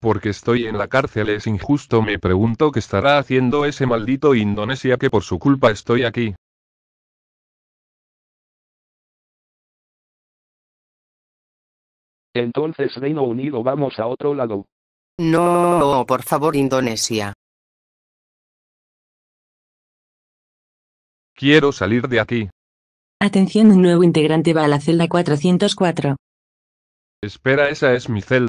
porque estoy en la cárcel es injusto, me pregunto qué estará haciendo ese maldito Indonesia que por su culpa estoy aquí. Entonces Reino Unido vamos a otro lado. No, por favor Indonesia. Quiero salir de aquí. Atención, un nuevo integrante va a la celda 404. Espera, esa es mi celda.